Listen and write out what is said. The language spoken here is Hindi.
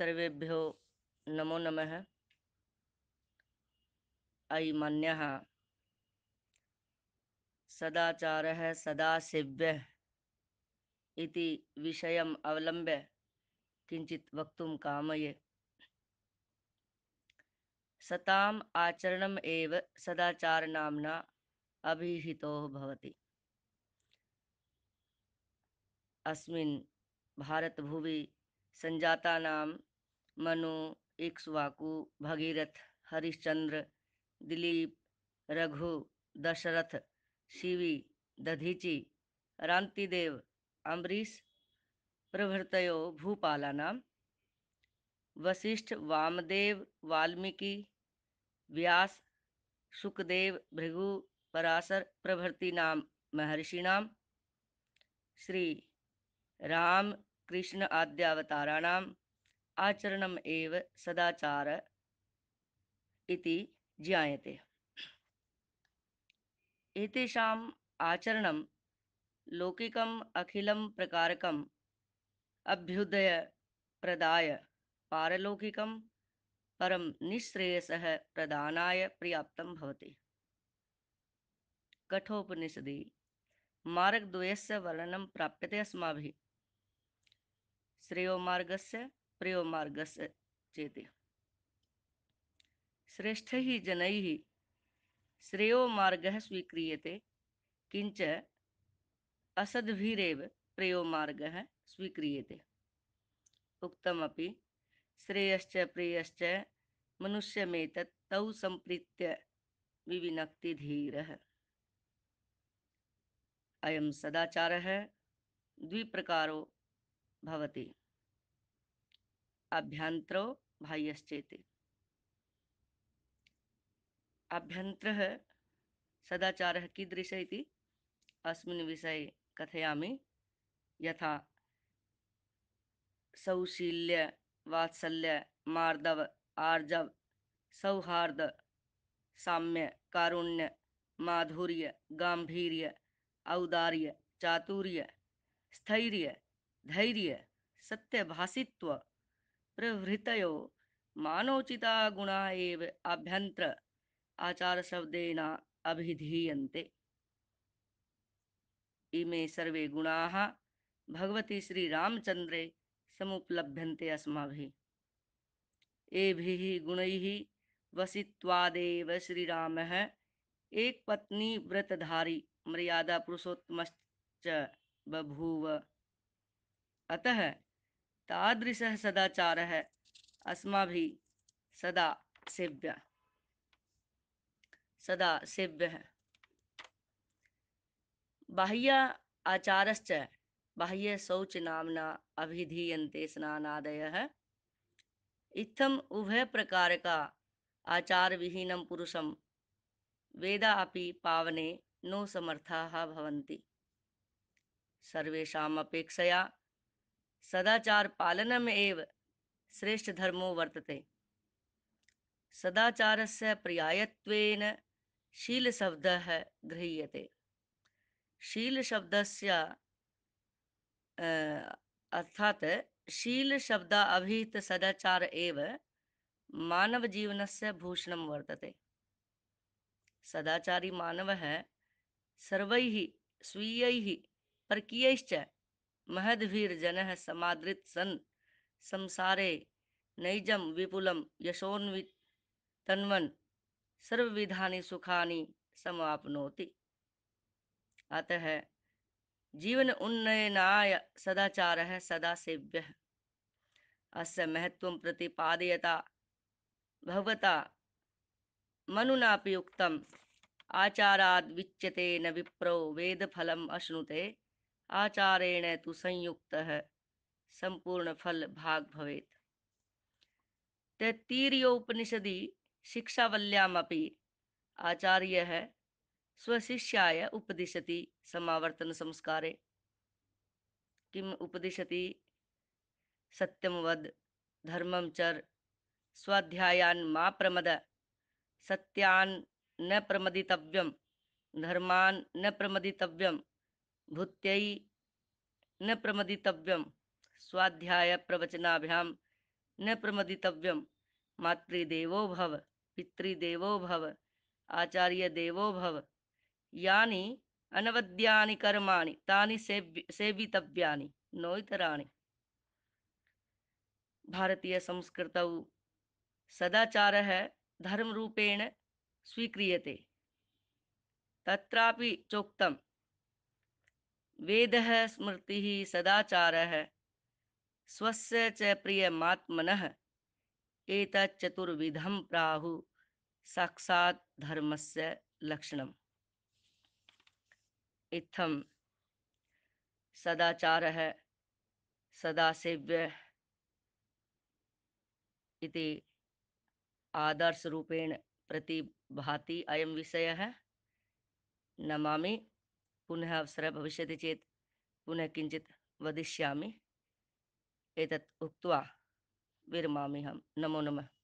सर्वेभ्यो नमो नमः अयिमन्यः सदाचारः सदाशिव्यः इति विषयम् अवलम्ब्य किञ्चित् वक्तुं कामये सताम् आचरणम् एव सदाचारनाम्ना अभिहितो भवति अस्मिन् भारतभुवि सञ्जातानां मनु इक्ष्वाकु भगीरथ हरिश्चंद्र दिलीप रघु दशरथ शिवी दधीचि रांतिदेव अम्बरीश प्रभृतयो भूपालानाम वशिष्ठ वामदेव वाल्मीकि व्यास सुखदेव भृगु पराशर प्रभृतीनां महर्षिणां श्री राम कृष्ण आद्यावताराणां आचरण सदाचार इति ज्ञायते एतेषाम् आचरणं लौकिकम् अखिलं प्रकारकम् अभ्युदयप्रदाय पारलौकिकं परं निःश्रेयसः प्रदानाय पर्याप्तं भवति कठोपनिषदि मार्गद्वयस्य वर्णनं प्राप्यते अस्माभिः श्रेयोमार्गस्य प्रयोमार्गस्य चेति श्रेष्ठैः जनैः श्रेयोमार्गः स्वीक्रियते किञ्च असद्भिरेव प्रयोमार्गः स्वीक्रियते उक्तमपि श्रेयश्च प्रियश्च मनुष्यमेतत् तौ सम्प्रीत्य विविनक्तिधीरः अयं सदाचारः द्विप्रकारो भवति अभ्यंतरो बाह्यश्चेति अभ्यंतर सदाचार कीदृशः इति अस्मिन् विषये यथा सौशील्य वात्सल्य मार्दव आर्जव सौहार्द साम्य कारुण्य माधुर्य गांधीर्य औदार्य चातुर्य स्थैर्य धैर्य सत्यभाषित्व प्रवृत मानोचिता गुणा एव आभ्यंतर आचार शब्देन अभिधीयन्ते इमे सर्वे गुणा भगवती श्री रामचंद्रे समुपलभ्यन्ते अस्माभिः एभिः गुणैः वसित्वादेव श्रीरामः व्रतधारी मर्यादा पुरुषोत्तमश्च बभूव अतः तादृश सदाचार है अस्मा भी सदा सेव्य सदा सेव्य है बाह्य आचारश्च बाह्य शौच नामना अभिधीयते स्नानादय है इत्थम उभय प्रकार का आचार विहीनम पुरुषम वेदा अपि पावने नो समर्था भवन्ति सर्वेषाम् अपेक्षया सदाचार पालन एव श्रेष्ठ धर्मो वर्तते सदाचारस्य पर्यायत्वेन शब्द गृह्यते अर्थात शील शीलशब्द अभिहित सदाचार एव मानवजीवनस्य भूषणं वर्तते सदाचारी है सर्व स्वीय परकीय जन समादृत सन संसारे नैजं विपुलं यशोन्वि तन्वन् सर्वविधानि सुखानि समाप्नोति अतः जीवन उन्नयनाय सदाचार सदा सेव्य अस महत्व प्रतिपादयता भगवता मनुना उक्त आचाराद विच्यते न विप्रो वेदफलम् अश्नुते आचारेण तु संपूर्ण फल भाग भवेत् तैत्तीयोपनिषदि शिक्षावल्यामपि है स्वशिष्याय उपदिशति संस्कार किम उपदिशति सत्यम वद धर्मं चर स्वाध्यायान मा प्रमद सत्यान न प्रमदितव्यम धर्मान न प्रमदितव्यम भूत्य न प्रमदितव्यम स्वाध्याय प्रवचनाभ्याम न प्रमदितव्यम मातृदेवो भव पितृदेवो भव आचार्य देवो भव यानी अनवद्यानि कर्माणि तानि सेवितव्यानि नोइतराणि भारतीय संस्कृतौ सदाचारः धर्मरूपेण स्वीक्रियते तत्रापि चोक्तं वेद स्मृति सदाचार स्वस्य च प्रियमात्मनः एतच्चतुर्विधं प्राहु साक्षात् धर्मस्य लक्षणम् सदाचार सदा सेव्य इति रूपेण प्रतिभाति अयं विषयः नमामि पुनः अवसर भविष्य चेत पुनः किंचित वदिष्यामि एतत् उक्त्वा विरमामि हम नमो नमः